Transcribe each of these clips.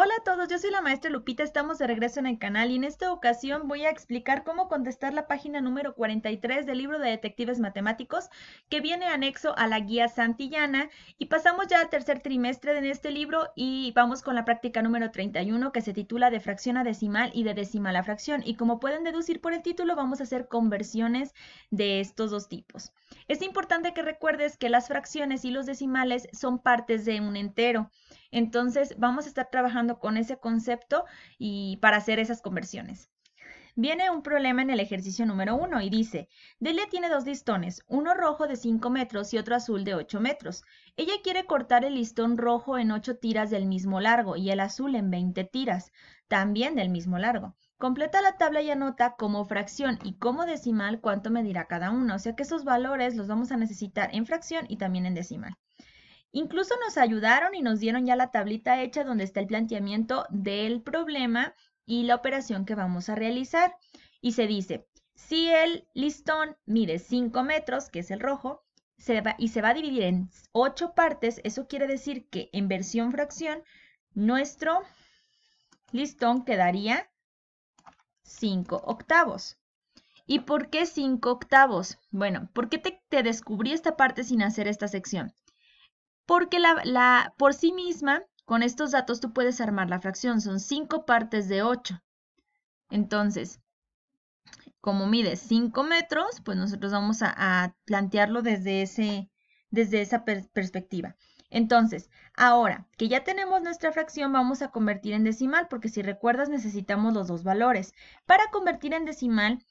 Hola a todos, yo soy la maestra Lupita, estamos de regreso en el canal y en esta ocasión voy a explicar cómo contestar la página número 43 del libro de detectives matemáticos que viene anexo a la guía Santillana y pasamos ya al tercer trimestre en este libro y vamos con la práctica número 31 que se titula de fracción a decimal y de decimal a fracción y como pueden deducir por el título vamos a hacer conversiones de estos dos tipos. Es importante que recuerdes que las fracciones y los decimales son partes de un entero. Entonces vamos a estar trabajando con ese concepto y para hacer esas conversiones. Viene un problema en el ejercicio número 1 y dice, Delia tiene dos listones, uno rojo de 5 metros y otro azul de 8 metros. Ella quiere cortar el listón rojo en 8 tiras del mismo largo y el azul en 20 tiras, también del mismo largo. Completa la tabla y anota como fracción y como decimal cuánto medirá cada uno, o sea que esos valores los vamos a necesitar en fracción y también en decimal. Incluso nos ayudaron y nos dieron ya la tablita hecha donde está el planteamiento del problema y la operación que vamos a realizar. Y se dice, si el listón mide 5 metros, que es el rojo, se va, y se va a dividir en 8 partes, eso quiere decir que en versión fracción, nuestro listón quedaría 5 octavos. ¿Y por qué 5 octavos? Bueno, ¿por qué te descubrí esta parte sin hacer esta sección? porque la, por sí misma, con estos datos tú puedes armar la fracción, son 5 partes de 8. Entonces, como mide 5 metros, pues nosotros vamos a, plantearlo desde, ese, desde esa perspectiva. Entonces, ahora que ya tenemos nuestra fracción, vamos a convertir en decimal, porque si recuerdas necesitamos los dos valores. Para convertir en decimal,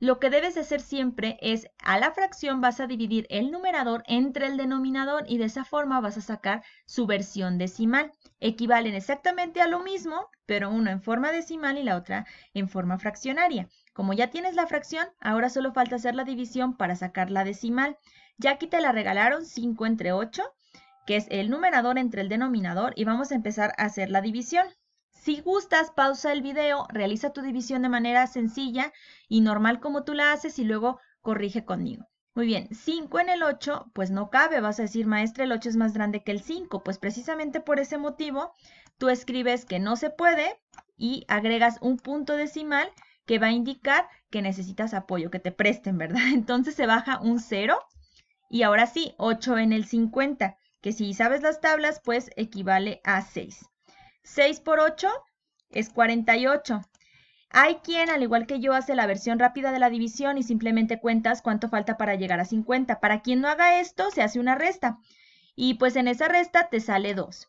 lo que debes de hacer siempre es a la fracción vas a dividir el numerador entre el denominador y de esa forma vas a sacar su versión decimal. Equivalen exactamente a lo mismo, pero uno en forma decimal y la otra en forma fraccionaria. Como ya tienes la fracción, ahora solo falta hacer la división para sacar la decimal. Ya aquí te la regalaron 5 entre 8, que es el numerador entre el denominador y vamos a empezar a hacer la división. Si gustas, pausa el video, realiza tu división de manera sencilla y normal como tú la haces y luego corrige conmigo. Muy bien, 5 en el 8, pues no cabe, vas a decir, maestra, el 8 es más grande que el 5. Pues precisamente por ese motivo, tú escribes que no se puede y agregas un punto decimal que va a indicar que necesitas apoyo, que te presten, ¿verdad? Entonces se baja un 0 y ahora sí, 8 en el 50, que si sabes las tablas, pues equivale a 6. 6 por 8 es 48. Hay quien, al igual que yo, hace la versión rápida de la división y simplemente cuentas cuánto falta para llegar a 50. Para quien no haga esto, se hace una resta. Y pues en esa resta te sale 2.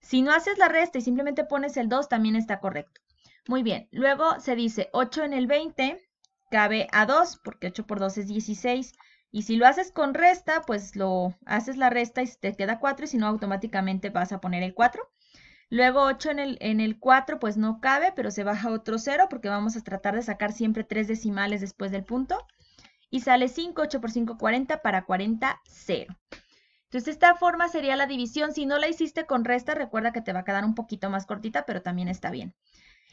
Si no haces la resta y simplemente pones el 2, también está correcto. Muy bien, luego se dice 8 en el 20 cabe a 2, porque 8 por 2 es 16. Y si lo haces con resta, pues lo haces la resta y te queda 4 y si no automáticamente vas a poner el 4. Luego 8 en el, en el 4 pues no cabe, pero se baja otro 0 porque vamos a tratar de sacar siempre 3 decimales después del punto. Y sale 5, 8 por 5, 40, para 40, 0. Entonces esta forma sería la división. Si no la hiciste con resta, recuerda que te va a quedar un poquito más cortita, pero también está bien.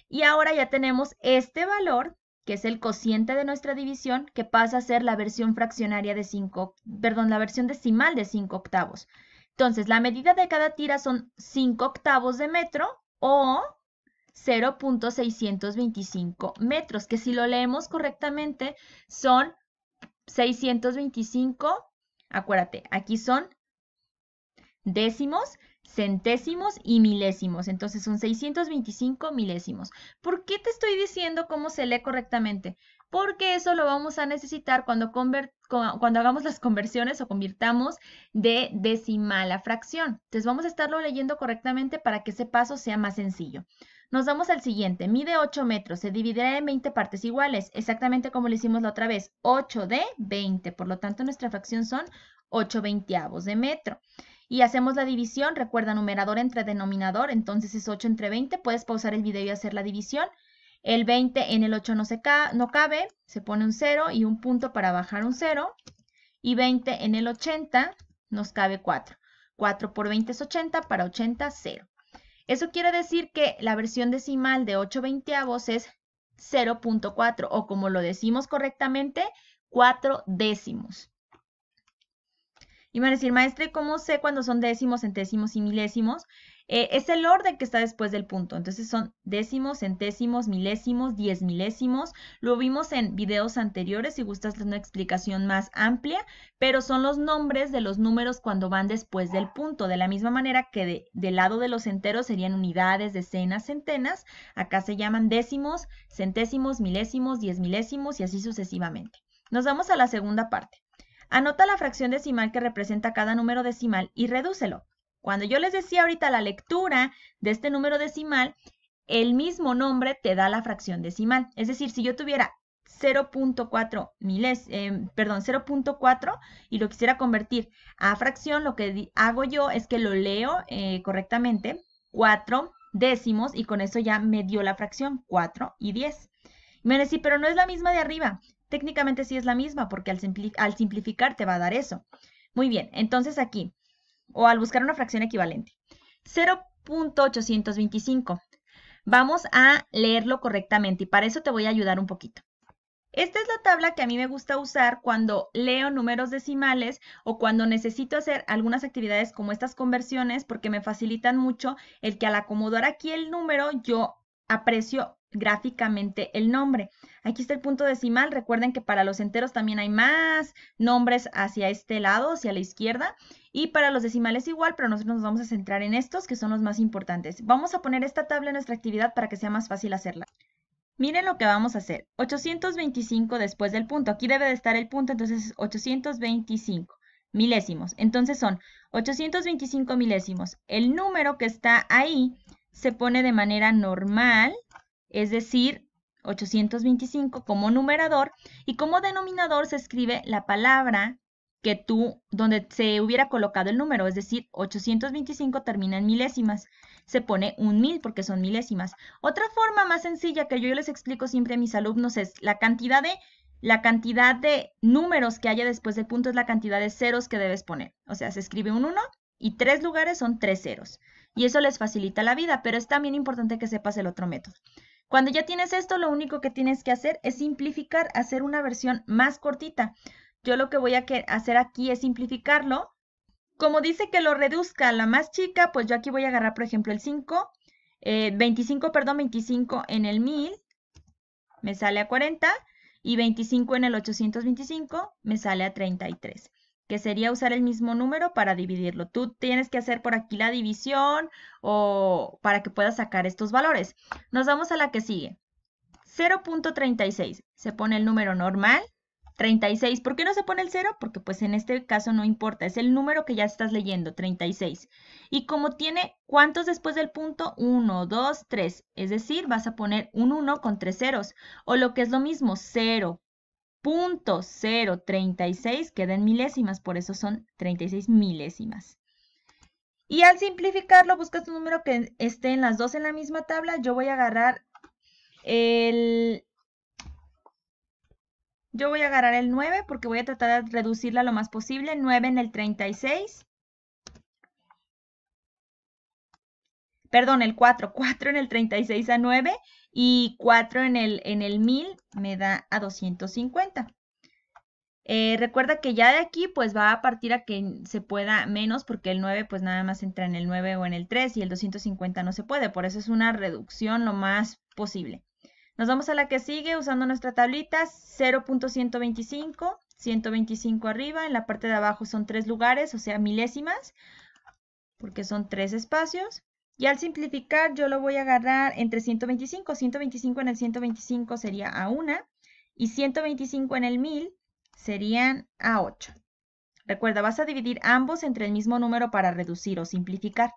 Y ahora ya tenemos este valor que es el cociente de nuestra división, que pasa a ser la versión fraccionaria de 5, perdón, la versión decimal de 5 octavos. Entonces, la medida de cada tira son 5 octavos de metro o 0.625 metros, que si lo leemos correctamente son 625, acuérdate, aquí son décimos centésimos y milésimos. Entonces son 625 milésimos. ¿Por qué te estoy diciendo cómo se lee correctamente? Porque eso lo vamos a necesitar cuando, cuando hagamos las conversiones o convirtamos de decimal a fracción. Entonces vamos a estarlo leyendo correctamente para que ese paso sea más sencillo. Nos vamos al siguiente. Mide 8 metros. Se dividirá en 20 partes iguales. Exactamente como lo hicimos la otra vez. 8 de 20. Por lo tanto, nuestra fracción son 8 veintiavos de metro y hacemos la división, recuerda numerador entre denominador, entonces es 8 entre 20, puedes pausar el video y hacer la división. El 20 en el 8 no, se ca no cabe, se pone un 0 y un punto para bajar un 0. Y 20 en el 80 nos cabe 4. 4 por 20 es 80, para 80, 0. Eso quiere decir que la versión decimal de 8 veinteavos es 0.4 o como lo decimos correctamente, 4 décimos. Y me van a decir, maestre, ¿cómo sé cuándo son décimos, centésimos y milésimos? Eh, es el orden que está después del punto. Entonces son décimos, centésimos, milésimos, diez milésimos. Lo vimos en videos anteriores, si gustas una explicación más amplia, pero son los nombres de los números cuando van después del punto. De la misma manera que de, del lado de los enteros serían unidades, decenas, centenas. Acá se llaman décimos, centésimos, milésimos, diez milésimos y así sucesivamente. Nos vamos a la segunda parte. Anota la fracción decimal que representa cada número decimal y redúcelo. Cuando yo les decía ahorita la lectura de este número decimal, el mismo nombre te da la fracción decimal. Es decir, si yo tuviera 0.4 miles, eh, perdón, 0.4 y lo quisiera convertir a fracción, lo que hago yo es que lo leo eh, correctamente, 4 décimos y con eso ya me dio la fracción 4 y 10. me decir, pero no es la misma de arriba. Técnicamente sí es la misma porque al, simplificar te va a dar eso. Muy bien, entonces aquí, o al buscar una fracción equivalente. 0.825. Vamos a leerlo correctamente y para eso te voy a ayudar un poquito. Esta es la tabla que a mí me gusta usar cuando leo números decimales o cuando necesito hacer algunas actividades como estas conversiones porque me facilitan mucho el que al acomodar aquí el número yo aprecio gráficamente el nombre. Aquí está el punto decimal. Recuerden que para los enteros también hay más nombres hacia este lado, hacia la izquierda. Y para los decimales igual, pero nosotros nos vamos a centrar en estos que son los más importantes. Vamos a poner esta tabla en nuestra actividad para que sea más fácil hacerla. Miren lo que vamos a hacer. 825 después del punto. Aquí debe de estar el punto, entonces 825 milésimos. Entonces son 825 milésimos. El número que está ahí se pone de manera normal, es decir, 825 como numerador y como denominador se escribe la palabra que tú, donde se hubiera colocado el número, es decir, 825 termina en milésimas, se pone un mil porque son milésimas. Otra forma más sencilla que yo les explico siempre a mis alumnos es la cantidad de la cantidad de números que haya después del punto es la cantidad de ceros que debes poner. O sea, se escribe un 1 y tres lugares son tres ceros. Y eso les facilita la vida, pero es también importante que sepas el otro método. Cuando ya tienes esto, lo único que tienes que hacer es simplificar, hacer una versión más cortita. Yo lo que voy a hacer aquí es simplificarlo. Como dice que lo reduzca a la más chica, pues yo aquí voy a agarrar, por ejemplo, el 5, 25, eh, perdón, 25 en el 1000, me sale a 40, y 25 en el 825, me sale a 33 que sería usar el mismo número para dividirlo. Tú tienes que hacer por aquí la división o para que puedas sacar estos valores. Nos vamos a la que sigue. 0.36. Se pone el número normal. 36. ¿Por qué no se pone el 0? Porque pues en este caso no importa, es el número que ya estás leyendo, 36. Y como tiene cuántos después del punto, 1, 2, 3, es decir, vas a poner un 1 con tres ceros, o lo que es lo mismo, 0, .036 queda en milésimas, por eso son 36 milésimas. Y al simplificarlo, buscas un número que esté en las dos en la misma tabla. Yo voy a agarrar el... Yo voy a agarrar el 9 porque voy a tratar de reducirla lo más posible. 9 en el 36. Perdón, el 4. 4 en el 36 a 9 y 4 en el, en el 1000 me da a 250. Eh, recuerda que ya de aquí pues va a partir a que se pueda menos porque el 9 pues nada más entra en el 9 o en el 3 y el 250 no se puede, por eso es una reducción lo más posible. Nos vamos a la que sigue usando nuestra tablita 0.125, 125 arriba, en la parte de abajo son tres lugares, o sea milésimas, porque son tres espacios. Y al simplificar yo lo voy a agarrar entre 125, 125 en el 125 sería a 1 y 125 en el 1000 serían a 8. Recuerda, vas a dividir ambos entre el mismo número para reducir o simplificar.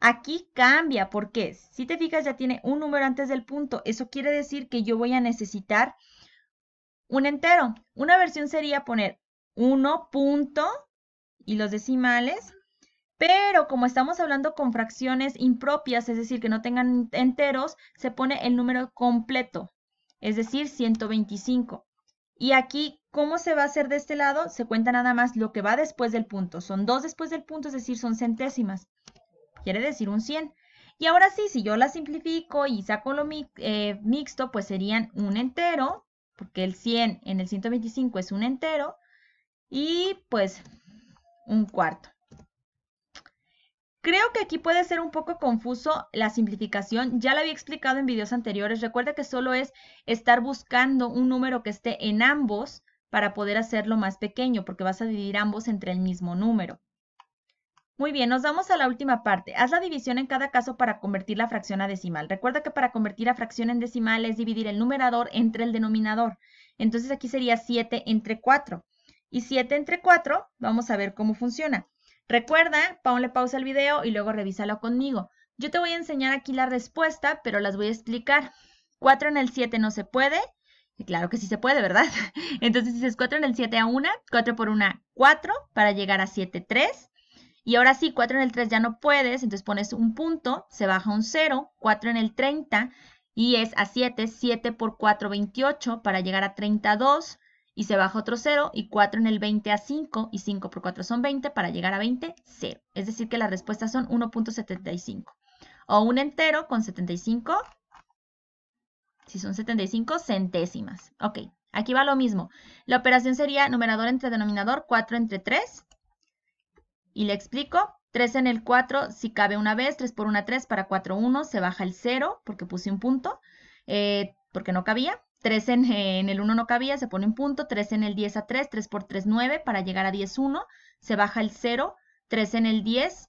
Aquí cambia, porque si te fijas ya tiene un número antes del punto. Eso quiere decir que yo voy a necesitar un entero. Una versión sería poner 1 punto y los decimales pero como estamos hablando con fracciones impropias, es decir, que no tengan enteros, se pone el número completo, es decir, 125. Y aquí, ¿cómo se va a hacer de este lado? Se cuenta nada más lo que va después del punto. Son dos después del punto, es decir, son centésimas. Quiere decir un 100. Y ahora sí, si yo la simplifico y saco lo eh, mixto, pues serían un entero, porque el 100 en el 125 es un entero, y pues un cuarto. Creo que aquí puede ser un poco confuso la simplificación, ya la había explicado en videos anteriores, recuerda que solo es estar buscando un número que esté en ambos para poder hacerlo más pequeño, porque vas a dividir ambos entre el mismo número. Muy bien, nos vamos a la última parte. Haz la división en cada caso para convertir la fracción a decimal. Recuerda que para convertir a fracción en decimal es dividir el numerador entre el denominador. Entonces aquí sería 7 entre 4. Y 7 entre 4, vamos a ver cómo funciona. Recuerda, ponle pausa el video y luego revísalo conmigo. Yo te voy a enseñar aquí la respuesta, pero las voy a explicar. 4 en el 7 no se puede. Y claro que sí se puede, ¿verdad? Entonces dices 4 en el 7 a 1, 4 por 1, 4 para llegar a 7, 3. Y ahora sí, 4 en el 3 ya no puedes, entonces pones un punto, se baja un 0, 4 en el 30 y es a 7, 7 por 4, 28 para llegar a 32 y se baja otro 0 y 4 en el 20 a 5 y 5 por 4 son 20 para llegar a 20, 0. Es decir que las respuestas son 1.75 o un entero con 75, si son 75 centésimas. Ok, aquí va lo mismo. La operación sería numerador entre denominador, 4 entre 3 y le explico. 3 en el 4, si cabe una vez, 3 por 1, 3 para 4, 1, se baja el 0 porque puse un punto, eh, porque no cabía. 3 en, el 1 no cabía, se pone un punto, 3 en el 10 a 3, 3 por 3, 9, para llegar a 10, 1, se baja el 0, 3 en el 10,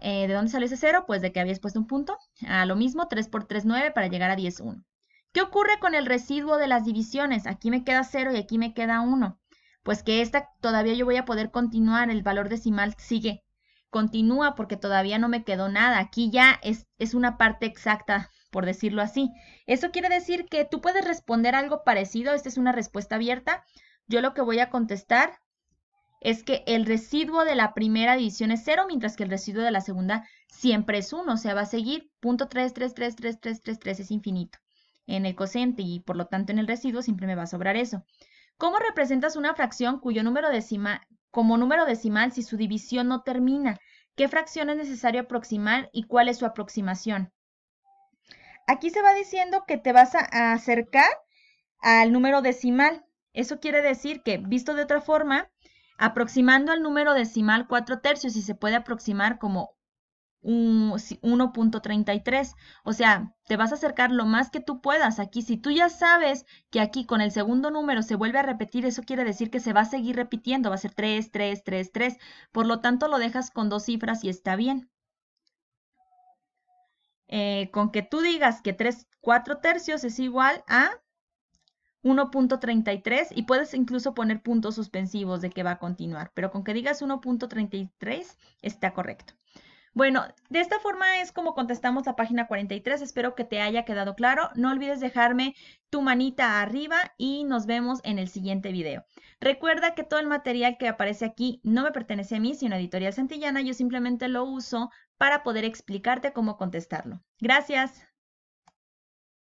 eh, ¿de dónde sale ese 0? Pues de que habías puesto un punto, a ah, lo mismo, 3 por 3, 9, para llegar a 10, 1. ¿Qué ocurre con el residuo de las divisiones? Aquí me queda 0 y aquí me queda 1. Pues que esta todavía yo voy a poder continuar, el valor decimal sigue, continúa porque todavía no me quedó nada, aquí ya es, es una parte exacta por decirlo así. Eso quiere decir que tú puedes responder algo parecido, esta es una respuesta abierta. Yo lo que voy a contestar es que el residuo de la primera división es 0, mientras que el residuo de la segunda siempre es uno o sea, va a seguir punto es infinito en el cociente y por lo tanto en el residuo siempre me va a sobrar eso. ¿Cómo representas una fracción cuyo número decimal, como número decimal si su división no termina? ¿Qué fracción es necesario aproximar y cuál es su aproximación? Aquí se va diciendo que te vas a acercar al número decimal. Eso quiere decir que, visto de otra forma, aproximando al número decimal 4 tercios y se puede aproximar como 1.33. O sea, te vas a acercar lo más que tú puedas aquí. Si tú ya sabes que aquí con el segundo número se vuelve a repetir, eso quiere decir que se va a seguir repitiendo. Va a ser 3, 3, 3, 3. Por lo tanto, lo dejas con dos cifras y está bien. Eh, con que tú digas que 3, 4 tercios es igual a 1.33 y puedes incluso poner puntos suspensivos de que va a continuar, pero con que digas 1.33 está correcto. Bueno, de esta forma es como contestamos la página 43. Espero que te haya quedado claro. No olvides dejarme tu manita arriba y nos vemos en el siguiente video. Recuerda que todo el material que aparece aquí no me pertenece a mí, sino a Editorial Santillana. Yo simplemente lo uso para poder explicarte cómo contestarlo. Gracias.